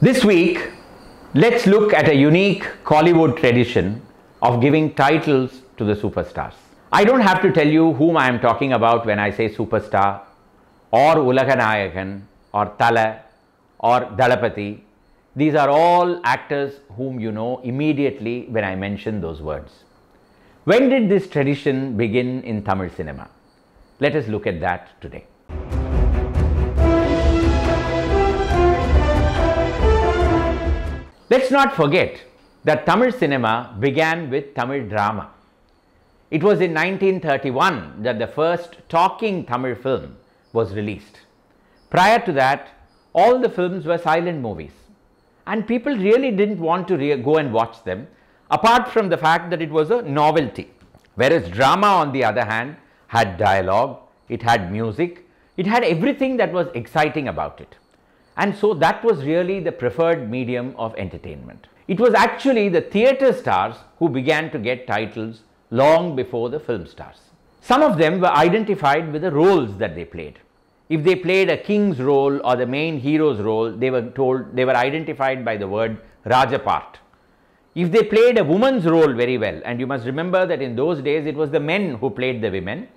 This week, let's look at a unique Kollywood tradition of giving titles to the superstars. I don't have to tell you whom I am talking about when I say superstar or Ulaganayakan or Tala or Dalapati. These are all actors whom you know immediately when I mention those words. When did this tradition begin in Tamil cinema? Let us look at that today. Let's not forget that Tamil cinema began with Tamil drama. It was in 1931 that the first talking Tamil film was released. Prior to that, all the films were silent movies and people really didn't want to go and watch them apart from the fact that it was a novelty. Whereas drama on the other hand had dialogue, it had music, it had everything that was exciting about it and so that was really the preferred medium of entertainment. It was actually the theatre stars who began to get titles long before the film stars. Some of them were identified with the roles that they played. If they played a king's role or the main hero's role, they were told they were identified by the word Rajapart. If they played a woman's role very well, and you must remember that in those days it was the men who played the women,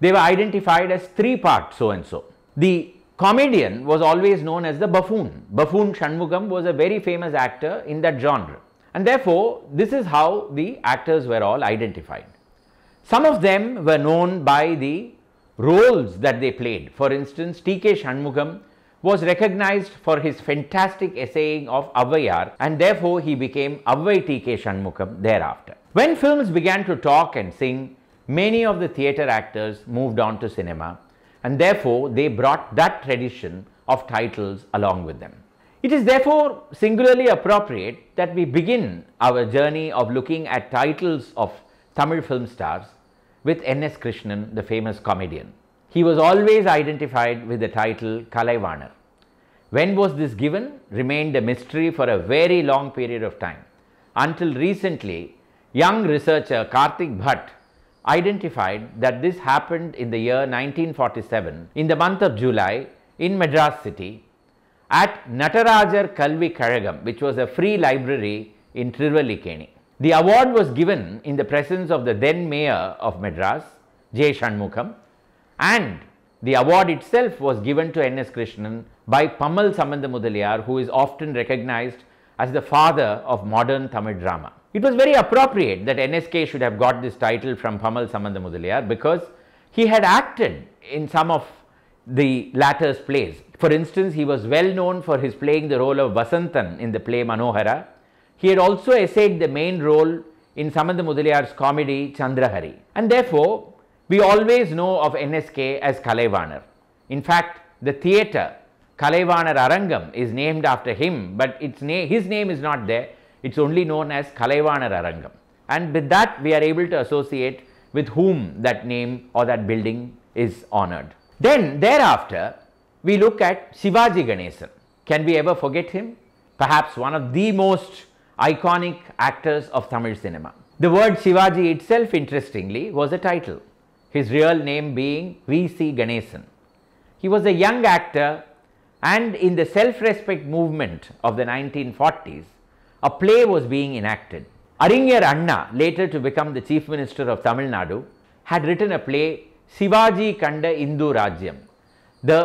they were identified as three part so and so. The Comedian was always known as the buffoon. Buffoon Shanmugam was a very famous actor in that genre. And therefore, this is how the actors were all identified. Some of them were known by the roles that they played. For instance, T.K. Shanmugam was recognized for his fantastic essaying of Avvayar and therefore he became Avvay T.K. Shanmugam thereafter. When films began to talk and sing, many of the theatre actors moved on to cinema and therefore they brought that tradition of titles along with them. It is therefore singularly appropriate that we begin our journey of looking at titles of Tamil film stars with N.S. Krishnan, the famous comedian. He was always identified with the title Kalaivanar. When was this given remained a mystery for a very long period of time. Until recently, young researcher Karthik Bhatt identified that this happened in the year 1947 in the month of July in Madras city at Natarajar Kalvi Karagam which was a free library in Trivalikeni. The award was given in the presence of the then mayor of Madras J. Shanmukham and the award itself was given to N.S. Krishnan by Pamal Samandamudaliar, who is often recognized as the father of modern Tamil drama. It was very appropriate that NSK should have got this title from Pamal Samandamudaliyar because he had acted in some of the latter's plays. For instance, he was well known for his playing the role of Vasantan in the play Manohara. He had also essayed the main role in Samandamudaliar's comedy Chandrahari. And therefore, we always know of NSK as Kalaivanar. In fact, the theatre Kalaivanar Arangam is named after him, but its na his name is not there it's only known as Kalaivanar Arangam. And with that, we are able to associate with whom that name or that building is honored. Then, thereafter, we look at Shivaji Ganesan. Can we ever forget him? Perhaps one of the most iconic actors of Tamil cinema. The word Shivaji itself, interestingly, was a title, his real name being V.C. Ganesan. He was a young actor and in the self-respect movement of the 1940s, a play was being enacted. Aringer Anna, later to become the Chief Minister of Tamil Nadu, had written a play, Shivaji Kanda Hindu Rajyam, the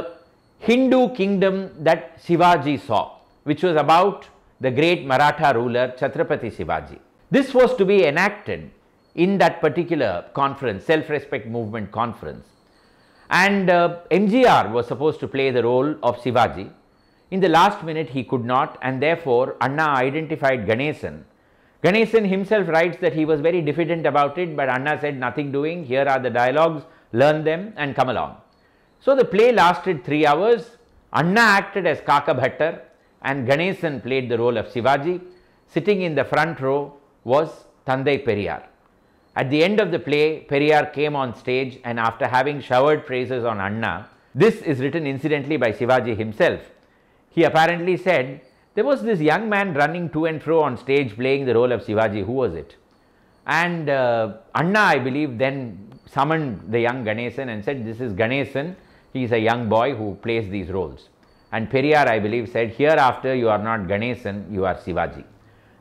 Hindu kingdom that Shivaji saw, which was about the great Maratha ruler Chhatrapati Shivaji. This was to be enacted in that particular conference, self-respect movement conference. And uh, MGR was supposed to play the role of Shivaji in the last minute, he could not, and therefore Anna identified Ganesan. Ganesan himself writes that he was very diffident about it, but Anna said, Nothing doing, here are the dialogues, learn them and come along. So the play lasted three hours. Anna acted as Kaka Bhattar, and Ganesan played the role of Sivaji. Sitting in the front row was Tandai Periyar. At the end of the play, Periyar came on stage and after having showered praises on Anna, this is written incidentally by Sivaji himself. He apparently said, There was this young man running to and fro on stage playing the role of Shivaji. Who was it? And uh, Anna, I believe, then summoned the young Ganesan and said, This is Ganesan. He is a young boy who plays these roles. And Periyar, I believe, said, Hereafter you are not Ganesan, you are Shivaji.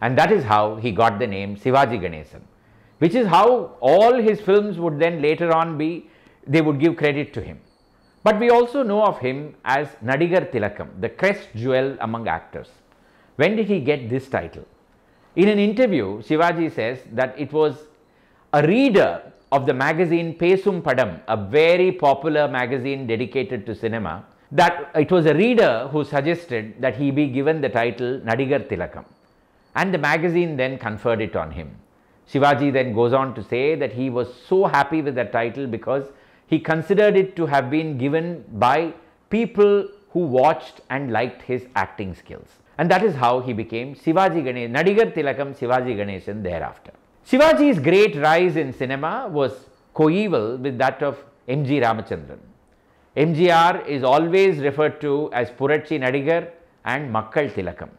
And that is how he got the name Shivaji Ganesan, which is how all his films would then later on be, they would give credit to him. But we also know of him as Nadigar Tilakam, the crest jewel among actors. When did he get this title? In an interview, Shivaji says that it was a reader of the magazine Pesum Padam, a very popular magazine dedicated to cinema, that it was a reader who suggested that he be given the title Nadigar Tilakam. And the magazine then conferred it on him. Shivaji then goes on to say that he was so happy with that title because he considered it to have been given by people who watched and liked his acting skills. And that is how he became Sivaji Ganesh, Nadigar Tilakam Sivaji Ganesan thereafter. Shivaji's great rise in cinema was coeval with that of M.G. Ramachandran. MGR is always referred to as Purachi Nadigar and Makkal Tilakam.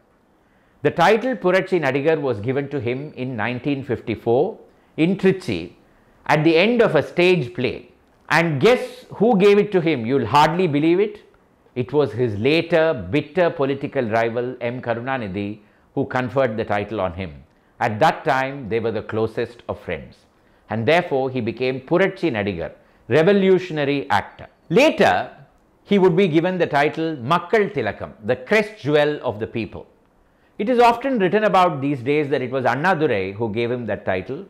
The title Purachi Nadigar was given to him in 1954 in Trichy at the end of a stage play and guess who gave it to him? You'll hardly believe it. It was his later bitter political rival M. Karunanidhi who conferred the title on him. At that time, they were the closest of friends. And therefore, he became Purachi Nadigar, revolutionary actor. Later, he would be given the title Makkal Tilakam, the crest jewel of the people. It is often written about these days that it was Annadurai who gave him that title.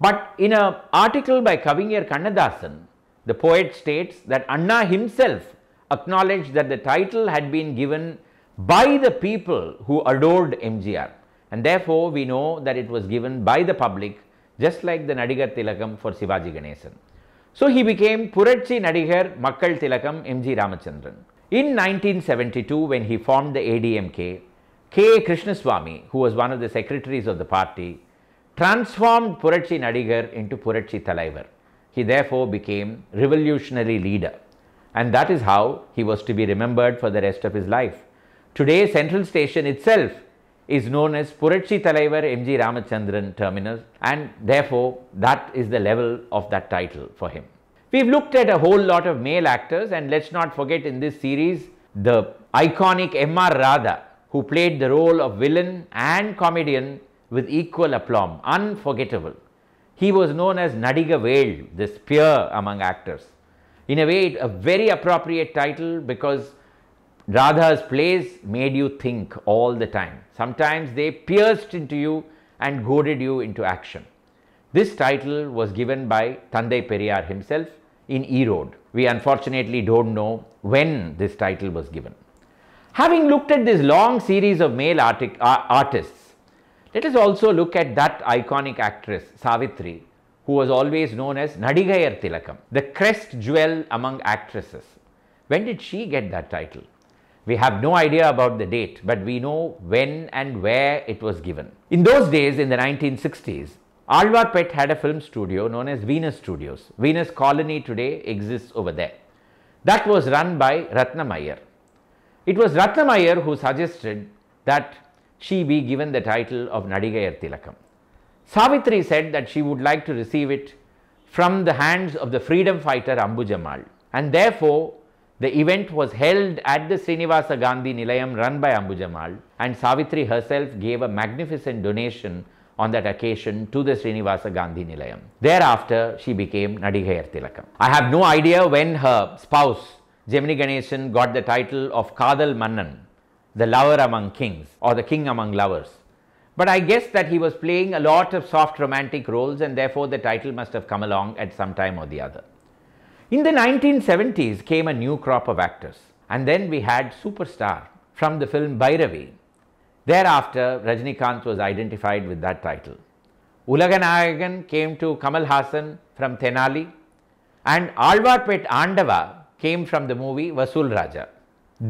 But in an article by Kavingir Kannadasan, the poet states that Anna himself acknowledged that the title had been given by the people who adored MGR. And therefore, we know that it was given by the public, just like the Nadigar Tilakam for Sivaji Ganesan. So, he became Puratchi Nadigar Makkal Tilakam M.G. Ramachandran. In 1972, when he formed the ADMK, K. Krishnaswamy, who was one of the secretaries of the party, transformed Puratchi Nadigar into Puratchi Talaivar. He therefore became revolutionary leader. And that is how he was to be remembered for the rest of his life. Today, Central Station itself is known as Puratchi Talaivar M.G. Ramachandran Terminus and therefore that is the level of that title for him. We've looked at a whole lot of male actors and let's not forget in this series the iconic M.R. Radha who played the role of villain and comedian with equal aplomb, unforgettable. He was known as Nadiga Vail, the spear among actors. In a way, a very appropriate title because Radha's plays made you think all the time. Sometimes they pierced into you and goaded you into action. This title was given by Tandai Periyar himself in Erode. We unfortunately don't know when this title was given. Having looked at this long series of male artists, let us also look at that iconic actress, Savitri, who was always known as Nadigayar Tilakam, the crest jewel among actresses. When did she get that title? We have no idea about the date, but we know when and where it was given. In those days, in the 1960s, Alvar Pet had a film studio known as Venus Studios. Venus Colony today exists over there. That was run by Ratnamayer. It was Ratnamayer who suggested that she be given the title of Nadigayar Tilakam. Savitri said that she would like to receive it from the hands of the freedom fighter Ambu Jamal and therefore the event was held at the Srinivasa Gandhi Nilayam run by Ambu Jamal and Savitri herself gave a magnificent donation on that occasion to the Srinivasa Gandhi Nilayam. Thereafter, she became Nadigayar Tilakam. I have no idea when her spouse, Gemini Ganeshan, got the title of Kadal Mannan the lover among kings or the king among lovers. But I guess that he was playing a lot of soft romantic roles and therefore the title must have come along at some time or the other. In the 1970s came a new crop of actors and then we had Superstar from the film Bhairavi. Thereafter, Kant was identified with that title. Ulaganayagan came to Kamal Hassan from Tenali and Alvarpet Andava came from the movie Vasul Raja.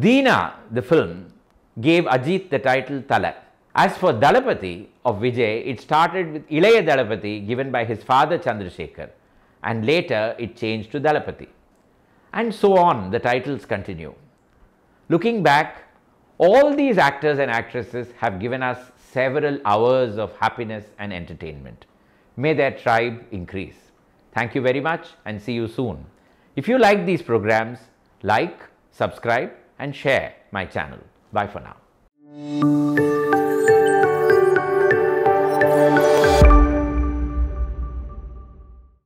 Dina, the film, gave Ajit the title Tala. As for Dalapati of Vijay, it started with Ilaya Dalapati given by his father Chandrasekhar and later it changed to Dalapati. And so on, the titles continue. Looking back, all these actors and actresses have given us several hours of happiness and entertainment. May their tribe increase. Thank you very much and see you soon. If you like these programs, like, subscribe and share my channel. Bye for now.